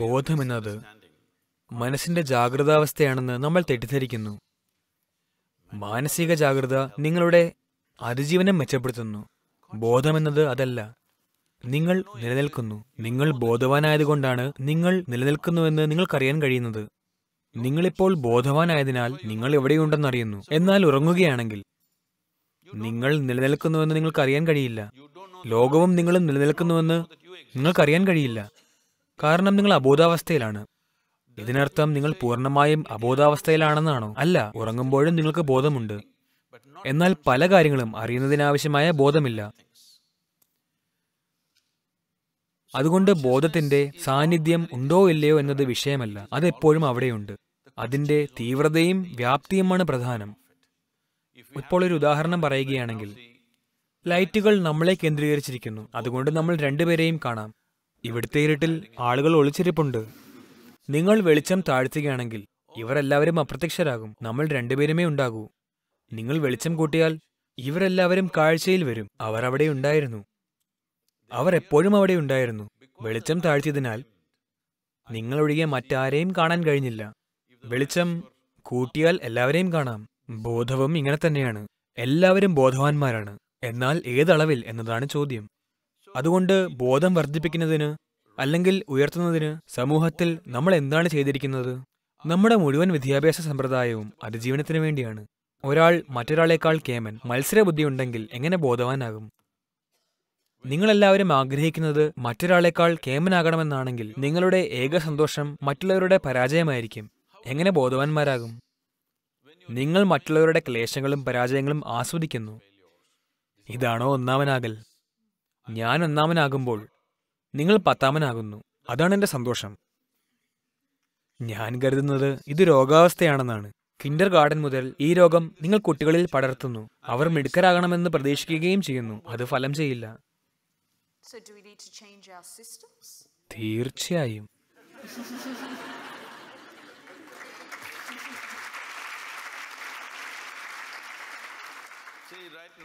ബോധമെന്നത് മനസ്സിന്റെ ജാഗ്രതാവസ്ഥയാണെന്ന് നമ്മൾ തെറ്റിദ്ധരിക്കുന്നു മാനസിക ജാഗ്രത നിങ്ങളുടെ അതിജീവനം മെച്ചപ്പെടുത്തുന്നു ബോധമെന്നത് അതല്ല നിങ്ങൾ നിലനിൽക്കുന്നു നിങ്ങൾ ബോധവാനായതുകൊണ്ടാണ് നിങ്ങൾ നിലനിൽക്കുന്നുവെന്ന് നിങ്ങൾക്കറിയാൻ കഴിയുന്നത് നിങ്ങളിപ്പോൾ ബോധവാനായതിനാൽ നിങ്ങൾ എവിടെയുണ്ടെന്നറിയുന്നു എന്നാൽ ഉറങ്ങുകയാണെങ്കിൽ നിങ്ങൾ നിലനിൽക്കുന്നുവെന്ന് നിങ്ങൾക്കറിയാൻ കഴിയില്ല ലോകവും നിങ്ങളും നിലനിൽക്കുന്നുവെന്ന് നിങ്ങൾക്കറിയാൻ കഴിയില്ല കാരണം നിങ്ങൾ അബോധാവസ്ഥയിലാണ് ഇതിനർത്ഥം നിങ്ങൾ പൂർണ്ണമായും അബോധാവസ്ഥയിലാണെന്നാണോ അല്ല ഉറങ്ങുമ്പോഴും നിങ്ങൾക്ക് ബോധമുണ്ട് എന്നാൽ പല കാര്യങ്ങളും അറിയുന്നതിനാവശ്യമായ ബോധമില്ല അതുകൊണ്ട് ബോധത്തിന്റെ സാന്നിധ്യം ഉണ്ടോ ഇല്ലയോ എന്നത് വിഷയമല്ല അതെപ്പോഴും അവിടെയുണ്ട് അതിന്റെ തീവ്രതയും വ്യാപ്തിയുമാണ് പ്രധാനം ഇപ്പോൾ ഒരു ഉദാഹരണം പറയുകയാണെങ്കിൽ ലൈറ്റുകൾ നമ്മളെ കേന്ദ്രീകരിച്ചിരിക്കുന്നു അതുകൊണ്ട് നമ്മൾ രണ്ടുപേരെയും കാണാം ഇവിടുത്തെ ഇരുട്ടിൽ ആളുകൾ ഒളിച്ചിരിപ്പുണ്ട് നിങ്ങൾ വെളിച്ചം താഴ്ത്തുകയാണെങ്കിൽ ഇവരെല്ലാവരും അപ്രത്യക്ഷരാകും നമ്മൾ രണ്ടുപേരുമേ ഉണ്ടാകൂ നിങ്ങൾ വെളിച്ചം കൂട്ടിയാൽ ഇവരെല്ലാവരും കാഴ്ചയിൽ വരും അവർ അവിടെ ഉണ്ടായിരുന്നു അവർ എപ്പോഴും അവിടെ ഉണ്ടായിരുന്നു വെളിച്ചം താഴ്ത്തിയതിനാൽ നിങ്ങളൊഴികെ മറ്റാരെയും കാണാൻ കഴിഞ്ഞില്ല വെളിച്ചം കൂട്ടിയാൽ എല്ലാവരെയും കാണാം ബോധവും ഇങ്ങനെ തന്നെയാണ് എല്ലാവരും ബോധവാന്മാരാണ് എന്നാൽ ഏതളവിൽ എന്നതാണ് ചോദ്യം അതുകൊണ്ട് ബോധം വർദ്ധിപ്പിക്കുന്നതിന് അല്ലെങ്കിൽ ഉയർത്തുന്നതിന് സമൂഹത്തിൽ നമ്മൾ എന്താണ് ചെയ്തിരിക്കുന്നത് നമ്മുടെ മുഴുവൻ വിദ്യാഭ്യാസ സമ്പ്രദായവും അതിജീവനത്തിന് വേണ്ടിയാണ് ഒരാൾ മറ്റൊരാളേക്കാൾ കേമൻ മത്സരബുദ്ധി ഉണ്ടെങ്കിൽ എങ്ങനെ ബോധവാനാകും നിങ്ങളെല്ലാവരും ആഗ്രഹിക്കുന്നത് മറ്റൊരാളേക്കാൾ കേമനാകണമെന്നാണെങ്കിൽ നിങ്ങളുടെ ഏക സന്തോഷം മറ്റുള്ളവരുടെ പരാജയമായിരിക്കും എങ്ങനെ ബോധവാന്മാരാകും നിങ്ങൾ മറ്റുള്ളവരുടെ ക്ലേശങ്ങളും പരാജയങ്ങളും ആസ്വദിക്കുന്നു ഇതാണോ ഒന്നാമനാകൽ ഞാൻ ഒന്നാമനാകുമ്പോൾ നിങ്ങൾ പത്താമനാകുന്നു അതാണ് എൻ്റെ സന്തോഷം ഞാൻ കരുതുന്നത് ഇത് രോഗാവസ്ഥയാണെന്നാണ് കിൻഡർ ഗാർഡൻ മുതൽ ഈ രോഗം നിങ്ങൾ കുട്ടികളിൽ പടർത്തുന്നു അവർ മിടുക്കരാകണമെന്ന് പ്രതീക്ഷിക്കുകയും ചെയ്യുന്നു അത് ഫലം ചെയ്യില്ല തീർച്ചയായും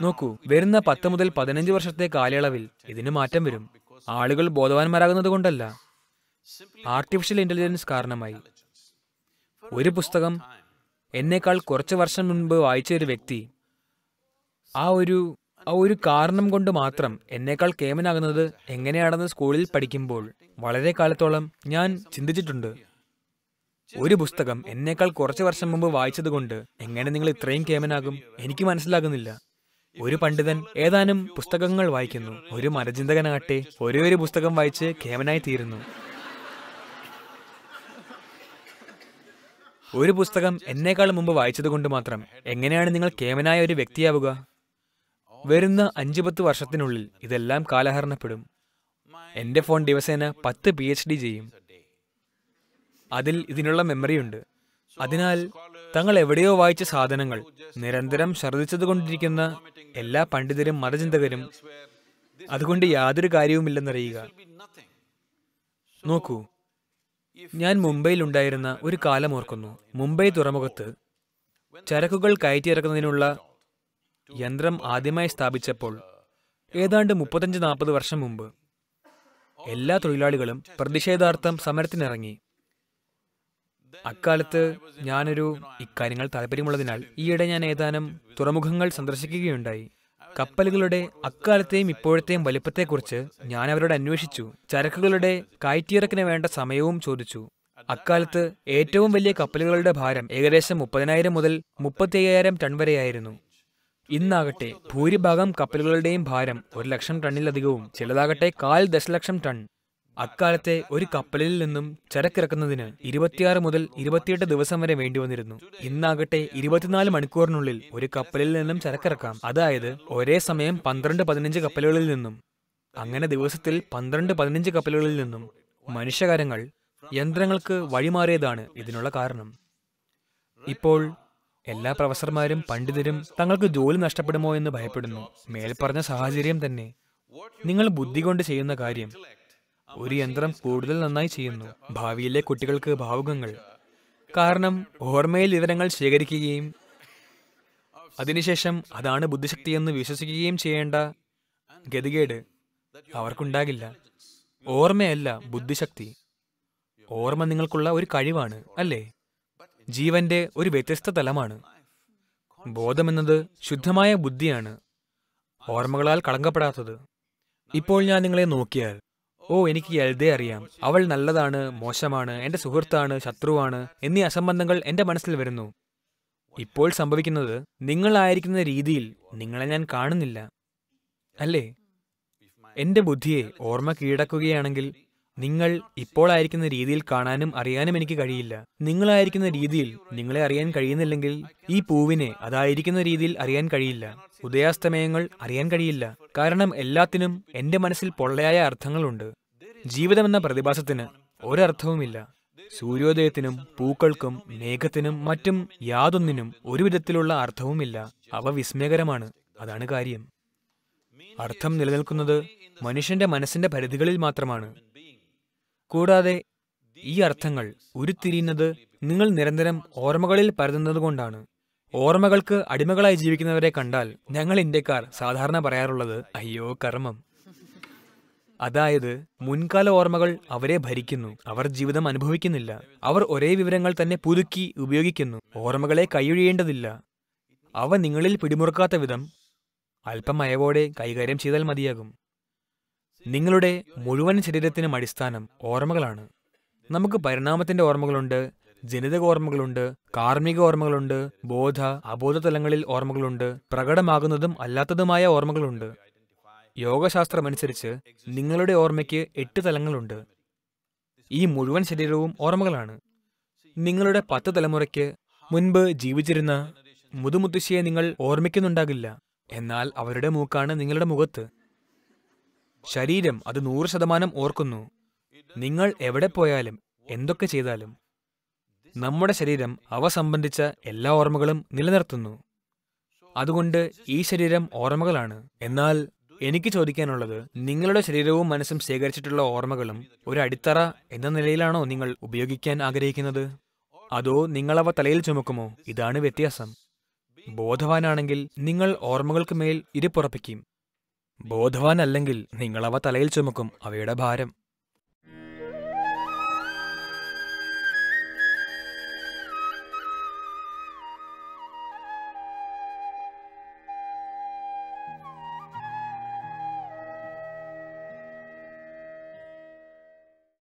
നോക്കൂ വരുന്ന പത്ത് മുതൽ പതിനഞ്ച് വർഷത്തെ കാലയളവിൽ ഇതിന് മാറ്റം വരും ആളുകൾ ബോധവാന്മാരാകുന്നത് കൊണ്ടല്ല ആർട്ടിഫിഷ്യൽ ഇന്റലിജൻസ് കാരണമായി ഒരു പുസ്തകം എന്നേക്കാൾ കുറച്ച് വർഷം മുൻപ് വായിച്ച ഒരു വ്യക്തി ആ ഒരു ആ ഒരു കാരണം കൊണ്ട് മാത്രം എന്നേക്കാൾ കേമനാകുന്നത് എങ്ങനെയാണെന്ന് സ്കൂളിൽ പഠിക്കുമ്പോൾ വളരെ കാലത്തോളം ഞാൻ ചിന്തിച്ചിട്ടുണ്ട് ഒരു പുസ്തകം എന്നേക്കാൾ കുറച്ച് വർഷം മുമ്പ് വായിച്ചതുകൊണ്ട് എങ്ങനെ നിങ്ങൾ ഇത്രയും കേമനാകും എനിക്ക് മനസ്സിലാകുന്നില്ല ഒരു പണ്ഡിതൻ ഏതാനും പുസ്തകങ്ങൾ വായിക്കുന്നു ഒരു മരചിന്തകനാകട്ടെ ഒരേ ഒരു പുസ്തകം വായിച്ച് ഖേമനായി തീരുന്നു ഒരു പുസ്തകം എന്നേക്കാൾ മുമ്പ് വായിച്ചതുകൊണ്ട് മാത്രം എങ്ങനെയാണ് നിങ്ങൾ കേമനായ ഒരു വ്യക്തിയാവുക വരുന്ന അഞ്ചു പത്ത് വർഷത്തിനുള്ളിൽ ഇതെല്ലാം കാലഹരണപ്പെടും എൻ്റെ ഫോൺ ദിവസേന പത്ത് പി എച്ച് ഡി ചെയ്യും അതിൽ ഇതിനുള്ള മെമ്മറിയുണ്ട് അതിനാൽ തങ്ങൾ എവിടെയോ വായിച്ച സാധനങ്ങൾ നിരന്തരം ഛർദ്ദിച്ചതുകൊണ്ടിരിക്കുന്ന എല്ലാ പണ്ഡിതരും മതചിന്തകരും അതുകൊണ്ട് യാതൊരു കാര്യവുമില്ലെന്നറിയുക നോക്കൂ ഞാൻ മുംബൈയിൽ ഉണ്ടായിരുന്ന ഒരു കാലം ഓർക്കുന്നു മുംബൈ തുറമുഖത്ത് ചരക്കുകൾ കയറ്റിയിറക്കുന്നതിനുള്ള യന്ത്രം ആദ്യമായി സ്ഥാപിച്ചപ്പോൾ ഏതാണ്ട് മുപ്പത്തഞ്ച് നാൽപ്പത് വർഷം മുമ്പ് എല്ലാ തൊഴിലാളികളും പ്രതിഷേധാർത്ഥം സമരത്തിനിറങ്ങി അക്കാലത്ത് ഞാനൊരു ഇക്കാര്യങ്ങൾ താല്പര്യമുള്ളതിനാൽ ഈയിടെ ഞാൻ ഏതാനും തുറമുഖങ്ങൾ സന്ദർശിക്കുകയുണ്ടായി കപ്പലുകളുടെ അക്കാലത്തെയും ഇപ്പോഴത്തെയും വലിപ്പത്തെക്കുറിച്ച് ഞാൻ അവരോട് അന്വേഷിച്ചു ചരക്കുകളുടെ കയറ്റിയിറക്കിന് വേണ്ട സമയവും ചോദിച്ചു അക്കാലത്ത് ഏറ്റവും വലിയ കപ്പലുകളുടെ ഭാരം ഏകദേശം മുപ്പതിനായിരം മുതൽ മുപ്പത്തിയ്യായിരം ടൺ വരെയായിരുന്നു ഇന്നാകട്ടെ ഭൂരിഭാഗം കപ്പലുകളുടെയും ഭാരം ഒരു ലക്ഷം ടണ്ണിലധികവും ചിലതാകട്ടെ കാൽ ദശലക്ഷം ടൺ അക്കാലത്തെ ഒരു കപ്പലിൽ നിന്നും ചരക്കിറക്കുന്നതിന് ഇരുപത്തിയാറ് മുതൽ ഇരുപത്തിയെട്ട് ദിവസം വരെ വേണ്ടിവന്നിരുന്നു ഇന്നാകട്ടെ ഇരുപത്തിനാല് മണിക്കൂറിനുള്ളിൽ ഒരു കപ്പലിൽ നിന്നും ചരക്കിറക്കാം അതായത് ഒരേ സമയം പന്ത്രണ്ട് പതിനഞ്ച് കപ്പലുകളിൽ നിന്നും അങ്ങനെ ദിവസത്തിൽ പന്ത്രണ്ട് പതിനഞ്ച് കപ്പലുകളിൽ നിന്നും മനുഷ്യകാരങ്ങൾ യന്ത്രങ്ങൾക്ക് വഴിമാറിയതാണ് ഇതിനുള്ള കാരണം ഇപ്പോൾ എല്ലാ പ്രൊഫസർമാരും പണ്ഡിതരും തങ്ങൾക്ക് ജോലി നഷ്ടപ്പെടുമോ എന്ന് ഭയപ്പെടുന്നു മേൽപ്പറഞ്ഞ സാഹചര്യം തന്നെ നിങ്ങൾ ബുദ്ധി കൊണ്ട് ചെയ്യുന്ന കാര്യം ഒരു യന്ത്രം കൂടുതൽ നന്നായി ചെയ്യുന്നു ഭാവിയിലെ കുട്ടികൾക്ക് ഭാവുകങ്ങൾ കാരണം ഓർമ്മയിൽ വിവരങ്ങൾ ശേഖരിക്കുകയും അതിനുശേഷം അതാണ് ബുദ്ധിശക്തിയെന്ന് വിശ്വസിക്കുകയും ചെയ്യേണ്ട ഗതികേട് അവർക്കുണ്ടാകില്ല ഓർമ്മയല്ല ബുദ്ധിശക്തി ഓർമ്മ നിങ്ങൾക്കുള്ള ഒരു കഴിവാണ് അല്ലേ ജീവന്റെ ഒരു വ്യത്യസ്ത തലമാണ് ബോധമെന്നത് ശുദ്ധമായ ബുദ്ധിയാണ് ഓർമ്മകളാൽ കളങ്കപ്പെടാത്തത് ഇപ്പോൾ ഞാൻ നിങ്ങളെ നോക്കിയാൽ ഓ എനിക്ക് എൽദെ അറിയാം അവൾ നല്ലതാണ് മോശമാണ് എന്റെ സുഹൃത്താണ് ശത്രുവാണ് എന്നീ അസംബന്ധങ്ങൾ എന്റെ മനസ്സിൽ വരുന്നു ഇപ്പോൾ സംഭവിക്കുന്നത് നിങ്ങളായിരിക്കുന്ന രീതിയിൽ നിങ്ങളെ ഞാൻ കാണുന്നില്ല അല്ലേ എന്റെ ബുദ്ധിയെ ഓർമ്മ കീഴടക്കുകയാണെങ്കിൽ നിങ്ങൾ ഇപ്പോഴായിരിക്കുന്ന രീതിയിൽ കാണാനും അറിയാനും എനിക്ക് കഴിയില്ല നിങ്ങളായിരിക്കുന്ന രീതിയിൽ നിങ്ങളെ അറിയാൻ കഴിയുന്നില്ലെങ്കിൽ ഈ പൂവിനെ അതായിരിക്കുന്ന രീതിയിൽ അറിയാൻ കഴിയില്ല ഉദയാസ്തമയങ്ങൾ അറിയാൻ കഴിയില്ല കാരണം എല്ലാത്തിനും എന്റെ മനസ്സിൽ പൊള്ളയായ അർത്ഥങ്ങളുണ്ട് ജീവിതമെന്ന പ്രതിഭാസത്തിന് ഒരർത്ഥവുമില്ല സൂര്യോദയത്തിനും പൂക്കൾക്കും മേഘത്തിനും മറ്റും യാതൊന്നിനും ഒരു വിധത്തിലുള്ള അർത്ഥവുമില്ല അവ വിസ്മയകരമാണ് അതാണ് കാര്യം അർത്ഥം നിലനിൽക്കുന്നത് മനുഷ്യന്റെ മനസ്സിന്റെ പരിധികളിൽ മാത്രമാണ് കൂടാതെ ഈ അർത്ഥങ്ങൾ ഉരുത്തിരിയുന്നത് നിങ്ങൾ നിരന്തരം ഓർമ്മകളിൽ പരതുന്നതുകൊണ്ടാണ് ഓർമ്മകൾക്ക് അടിമകളായി ജീവിക്കുന്നവരെ കണ്ടാൽ ഞങ്ങൾ ഇന്ത്യക്കാർ സാധാരണ പറയാറുള്ളത് അയ്യോ കർമ്മം അതായത് മുൻകാല ഓർമ്മകൾ അവരെ ഭരിക്കുന്നു അവർ ജീവിതം അനുഭവിക്കുന്നില്ല അവർ ഒരേ വിവരങ്ങൾ തന്നെ പുതുക്കി ഉപയോഗിക്കുന്നു ഓർമ്മകളെ കൈയൊഴിയേണ്ടതില്ല അവ നിങ്ങളിൽ പിടിമുറുക്കാത്ത വിധം അല്പം അയവോടെ കൈകാര്യം ചെയ്താൽ മതിയാകും നിങ്ങളുടെ മുഴുവൻ ശരീരത്തിനും അടിസ്ഥാനം ഓർമ്മകളാണ് നമുക്ക് പരിണാമത്തിന്റെ ഓർമ്മകളുണ്ട് ജനിതക ഓർമ്മകളുണ്ട് കാർമിക ഓർമ്മകളുണ്ട് ബോധ അബോധ തലങ്ങളിൽ ഓർമ്മകളുണ്ട് പ്രകടമാകുന്നതും അല്ലാത്തതുമായ ഓർമ്മകളുണ്ട് യോഗശാസ്ത്രമനുസരിച്ച് നിങ്ങളുടെ ഓർമ്മയ്ക്ക് എട്ട് തലങ്ങളുണ്ട് ഈ മുഴുവൻ ശരീരവും ഓർമ്മകളാണ് നിങ്ങളുടെ പത്ത് തലമുറയ്ക്ക് മുൻപ് ജീവിച്ചിരുന്ന മുതുമുത്തശ്ശിയെ നിങ്ങൾ ഓർമ്മിക്കുന്നുണ്ടാകില്ല എന്നാൽ അവരുടെ മൂക്കാണ് നിങ്ങളുടെ മുഖത്ത് ശരീരം അത് നൂറ് ശതമാനം ഓർക്കുന്നു നിങ്ങൾ എവിടെ പോയാലും എന്തൊക്കെ ചെയ്താലും നമ്മുടെ ശരീരം അവ സംബന്ധിച്ച എല്ലാ ഓർമ്മകളും നിലനിർത്തുന്നു അതുകൊണ്ട് ഈ ശരീരം ഓർമ്മകളാണ് എന്നാൽ എനിക്ക് ചോദിക്കാനുള്ളത് നിങ്ങളുടെ ശരീരവും മനസ്സും ശേഖരിച്ചിട്ടുള്ള ഓർമ്മകളും ഒരു അടിത്തറ എന്ന നിലയിലാണോ നിങ്ങൾ ഉപയോഗിക്കാൻ ആഗ്രഹിക്കുന്നത് അതോ നിങ്ങളവ തലയിൽ ചുമക്കുമോ ഇതാണ് വ്യത്യാസം ബോധവാനാണെങ്കിൽ നിങ്ങൾ ഓർമ്മകൾക്ക് മേൽ ഇരിപ്പുറപ്പിക്കും ബോധവാനല്ലെങ്കിൽ നിങ്ങളവ തലയിൽ ചുമക്കും അവയുടെ ഭാരം